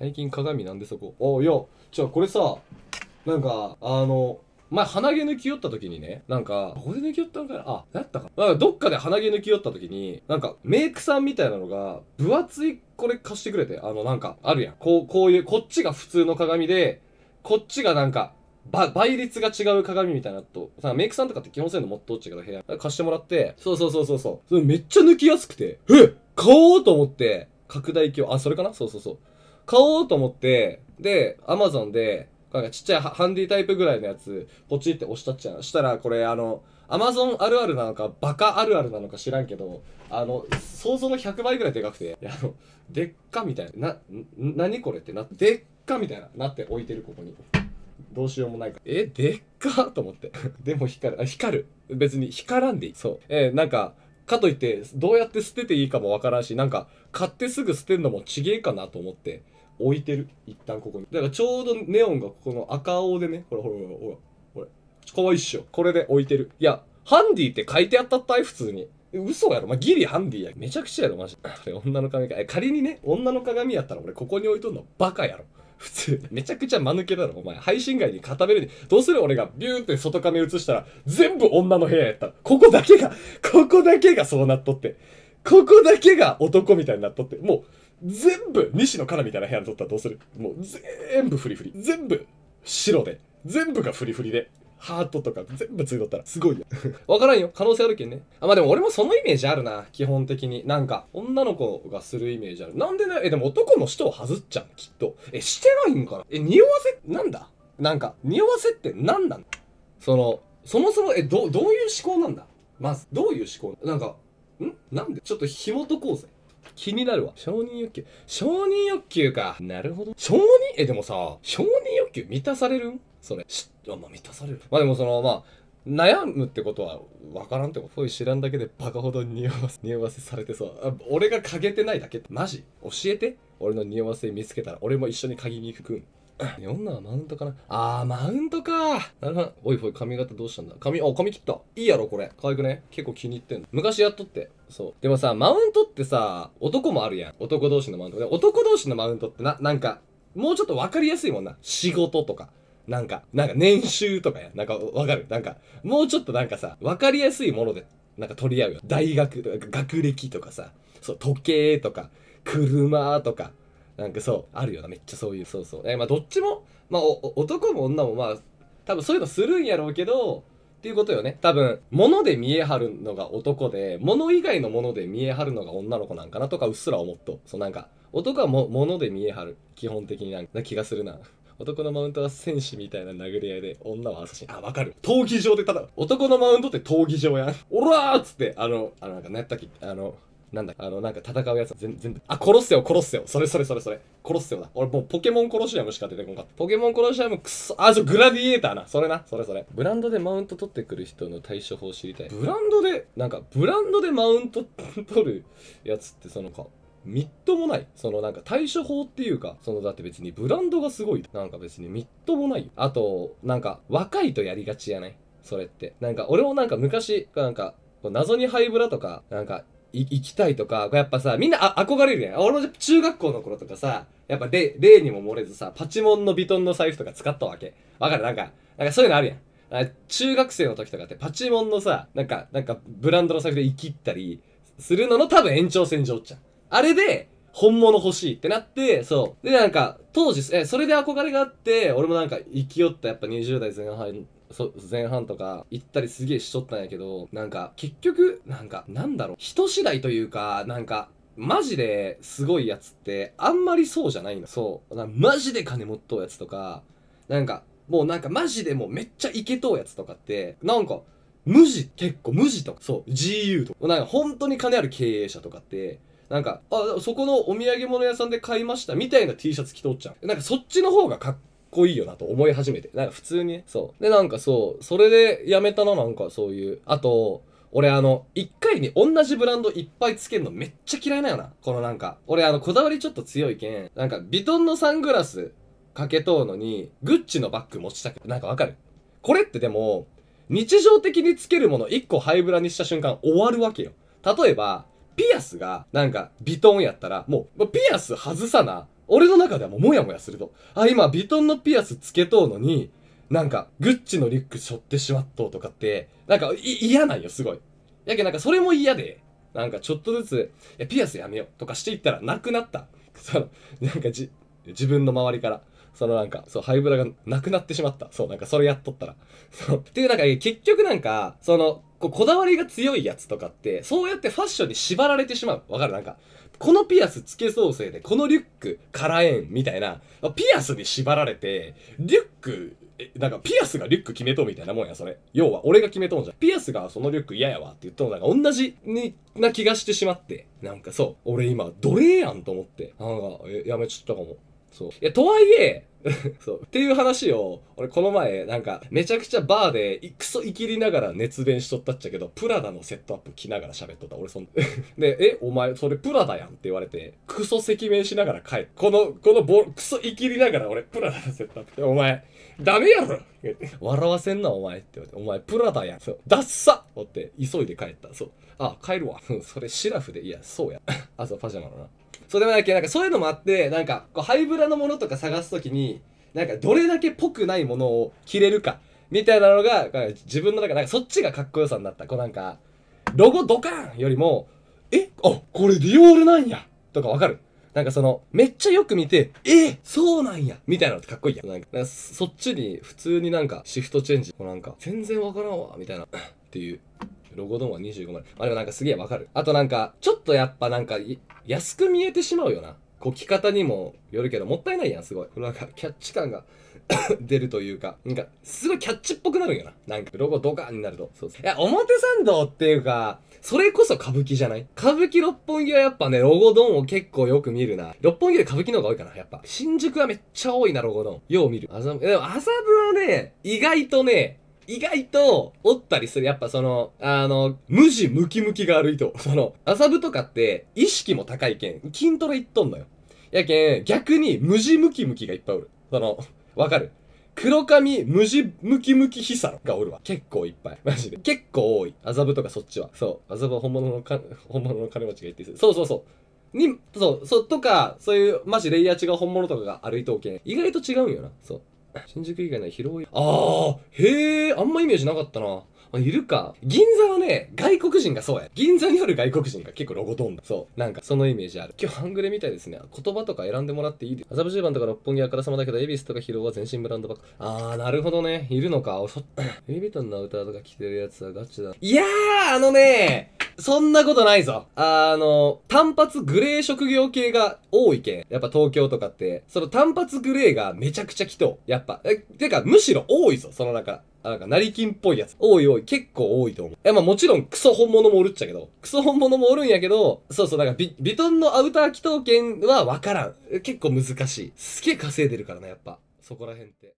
最近鏡なんでそこおいやじゃあこれさなんかあの前鼻毛抜き寄った時にね、なんか、ここで抜き寄ったんかなあ、だったかなんかどっかで鼻毛抜き寄った時に、なんかメイクさんみたいなのが、分厚いこれ貸してくれて、あのなんか、あるやん。こう、こういう、こっちが普通の鏡で、こっちがなんか、ば、倍率が違う鏡みたいなと、さ、メイクさんとかって基本性能もっと落ちてから部屋貸してもらって、そうそうそうそうそう。そめっちゃ抜きやすくて、え買おうと思って、拡大鏡、あ、それかなそうそうそう。買おうと思って、で、アマゾンで、なんかちっちゃいハンディタイプぐらいのやつ、ポチって押したっちゃう。したら、これあの、アマゾンあるあるなのか、バカあるあるなのか知らんけど、あの、想像の100倍ぐらいでかくて、あの、でっかみたいな、な、何これってな、でっかみたいな、なって置いてる、ここに。どうしようもないから。え、でっかと思って。でも光る。あ、光る。別に光らんでいい。そう。えー、なんか、かといって、どうやって捨てていいかもわからんし、なんか、買ってすぐ捨てるのもちげえかなと思って、置いてる一旦ここにだからちょうどネオンがここの赤青でねほらほらほらほらこれかわいいっしょこれで置いてるいやハンディって書いてあったったい普通に嘘やろ、まあ、ギリハンディやめちゃくちゃやろマジで 女の鏡か仮にね女の鏡やったら俺ここに置いとんのバカやろ普通めちゃくちゃ間抜けだろお前配信外に固めるにどうする俺がビューって外髪映したら全部女の部屋やったここだけがここだけがそうなっとってここだけが男みたいになっとってもう全部、西野カナみたいな部屋で撮ったらどうするもう全部フリフリ。全部白で。全部がフリフリで。ハートとか全部ついとったらすごいよわからんよ。可能性あるけんね。あ、まあでも俺もそのイメージあるな。基本的に。なんか、女の子がするイメージある。なんでだ、ね、え、でも男も人を外っちゃうきっと。え、してないんかなえ、匂わせ、なんだなんか、匂わせって何なのその、そもそも、え、ど、どういう思考なんだまず、どういう思考なんか、んなんでちょっと紐解こうぜ。気になるわ。承認欲求。承認欲求か。なるほど。承認え、でもさ、承認欲求満たされるんそれ。し、あ、まあ、満たされる。まあでもその、まあ、悩むってことは分からんってこと知らんだけでバカほど匂わせ匂わせされてそう俺が嗅げてないだけマジ教えて俺の匂わせ見つけたら俺も一緒に嗅ぎに行くん女はマウントかなあー、マウントかなるほど。おいおい、髪型どうしたんだ髪、あ、髪切った。いいやろ、これ。可愛くね結構気に入ってんの。昔やっとって。そう。でもさ、マウントってさ、男もあるやん。男同士のマウント。男同士のマウントってな、なんか、もうちょっとわかりやすいもんな。仕事とか。なんか、なんか年収とかや。なんかわかるなんか、もうちょっとなんかさ、わかりやすいもので、なんか取り合うよ。大学とか、学歴とかさ、そう、時計とか、車とか、なんかそうあるよなめっちゃそういうそうそうまあどっちもまあ男も女もまあ多分そういうのするんやろうけどっていうことよね多分物で見え張るのが男で物以外のもので見え張るのが女の子なんかなとかうっすら思っとそうなんか男はも物で見え張る基本的にな気がするな男のマウントは戦士みたいな殴り合いで女はアサシンあわかる闘技場でただ男のマウントって闘技場やんおらーっつってあのあのなんかなやったっけあのなんだあの、なんか戦うやつ全全部。あ、殺せよ、殺せよ。それそれそれそれ。殺せよだ。俺もうポケモン殺し合アムしか出てこんかった。ポケモン殺し合アムくそ、あ、そう、グラディエーターな。それな、それそれ。ブランドでマウント取ってくる人の対処法知りたい。ブランドで、なんか、ブランドでマウント取るやつってそのか、みっともない。そのなんか対処法っていうか、そのだって別にブランドがすごい。なんか別にみっともない。あと、なんか若いとやりがちやないそれって。なんか俺もなんか昔、なんか謎にハイブラとか、なんか行きたいとか、やっぱさ、みんなあ憧れるやん。俺も中学校の頃とかさ、やっぱ例にも漏れずさ、パチモンのビトンの財布とか使ったわけ。わかるなんか、なんかそういうのあるやん。中学生の時とかってパチモンのさ、なんか、なんかブランドの財布で生きったりするのの多分延長線上っちゃん。あれで、本物欲しいってなって、そう。で、なんか、当時、え、それで憧れがあって、俺もなんか、生きよったやっぱ20代前半そ前半とか行ったりすげえしとったんやけどなんか結局なんかなんだろう人次第というかなんかマジですごいやつってあんまりそうじゃないのそうマジで金持っとうやつとかなんかもうなんかマジでもうめっちゃイケとうやつとかってなんか無地結構無地とかそう GU とかなんか本当に金ある経営者とかってなんか、あ、そこのお土産物屋さんで買いましたみたいな T シャツ着とっちゃう。なんかそっちの方がかっこいいよなと思い始めて。なんか普通にね。そう。で、なんかそう、それでやめたな、なんかそういう。あと、俺あの、一回に同じブランドいっぱいつけるのめっちゃ嫌いなよな。このなんか。俺あの、こだわりちょっと強いけん。なんか、ビトンのサングラスかけとうのに、グッチのバッグ持ちたくなんかわかるこれってでも、日常的につけるもの1個ハイブラにした瞬間終わるわけよ。例えば、ピアスが、なんか、ビトンやったら、もう、ピアス外さな、俺の中ではもうモヤモヤすると。あ、今、ヴィトンのピアスつけとうのに、なんか、グッチのリュック背負ってしまっとうとかって、なんか、嫌なんよ、すごい。やけなんか、それも嫌で、なんか、ちょっとずつ、ピアスやめようとかしていったら、なくなった。その、なんかじ、自分の周りから。そのなんか、そう、ハイブラがなくなってしまった。そう、なんかそれやっとったら。そう。っていうなんか、結局なんか、その、ここだわりが強いやつとかって、そうやってファッションに縛られてしまう。わかるなんか、このピアスつけそうせいで、このリュック、からえん、みたいな、ピアスに縛られて、リュック、え、なんかピアスがリュック決めとみたいなもんや、それ。要は、俺が決めとんじゃん。ピアスがそのリュック嫌やわって言ったのなんか同じに、な気がしてしまって。なんかそう、俺今、奴隷やんと思って。なんか、えやめちゃったかも。そう。いや、とはいえ、そう。っていう話を、俺この前、なんか、めちゃくちゃバーで、クソ生いきりながら熱弁しとったっちゃけど、プラダのセットアップ着ながら喋っとった。俺そん、で、え、お前、それプラダやんって言われて、クソ赤面しながら帰る。この、このボ、クソいきりながら俺、プラダのセットアップ。お前、ダメやろ 笑わせんな、お前って言われて、お前、プラダやん。そう。ダッサおって、急いで帰った。そう。あ、帰るわ。それシラフで、いや、そうや。あ、そう、パジャマのな。そうでもないけなんかそういうのもあって、なんか、こう、ハイブラのものとか探すときに、なんか、どれだけぽくないものを着れるか、みたいなのが、自分の中、なんかそっちがかっこよさになった。こうなんか、ロゴドカンよりも、えあ、これディオールなんやとかわかるなんかその、めっちゃよく見て、えそうなんやみたいなのってかっこいいやなんか、そっちに普通になんかシフトチェンジ。なんか、全然わからんわみたいな、っていう。ロゴドンは25万。あ、でもなんかすげえわかる。あとなんか、ちょっとやっぱなんか、安く見えてしまうよな。こき方にもよるけど、もったいないやん、すごい。なんか、キャッチ感が 出るというか、なんか、すごいキャッチっぽくなるんよな。なんか、ロゴドカーンになると。そうそう。いや、表参道っていうか、それこそ歌舞伎じゃない歌舞伎六本木はやっぱね、ロゴドンを結構よく見るな。六本木で歌舞伎の方が多いかな、やっぱ。新宿はめっちゃ多いな、ロゴドン。よう見る。麻布、でも麻布はね、意外とね、意外と、おったりする。やっぱその、あの、無地ムキムキがある人。その、麻布とかって、意識も高いけん、筋トレいっとんのよ。やけん、逆に無地ムキムキがいっぱいおる。その、わかる黒髪、無地、ムキムキヒサロがおるわ。結構いっぱい。マジで。結構多い。麻布とかそっちは。そう。麻布は本物のか、本物の金持ちが言ってる。そうそうそう。に、そう、そう、とか、そういう、マジレイヤー違う本物とかが歩いとおけん。意外と違うんよな。そう。新宿以外の広い。ああ、へえ、あんまイメージなかったな。あ、いるか。銀座はね、外国人がそうや。銀座にある外国人が結構ロゴーンだ。そう。なんか、そのイメージある。今日半グレみたいですね。言葉とか選んでもらっていいです。麻布十番とか六本木あからさまだけど、恵比寿とか広は全身ブランドばっか。あー、なるほどね。いるのか。ウエビトンのアウターとか着てるやつはガチだ。いやー、あのねそんなことないぞ。あの、単発グレー職業系が多いけん。やっぱ東京とかって、その単発グレーがめちゃくちゃ来とやっぱ。え、てか、むしろ多いぞ、その中。なんか、成金っぽいやつ。多い多い。結構多いと思う。え、まあもちろんクソ本物もおるっちゃけど。クソ本物もおるんやけど、そうそう、なんかビ、ビトンのアウター祈祷券はわからん。結構難しい。すげえ稼いでるからな、やっぱ。そこら辺って。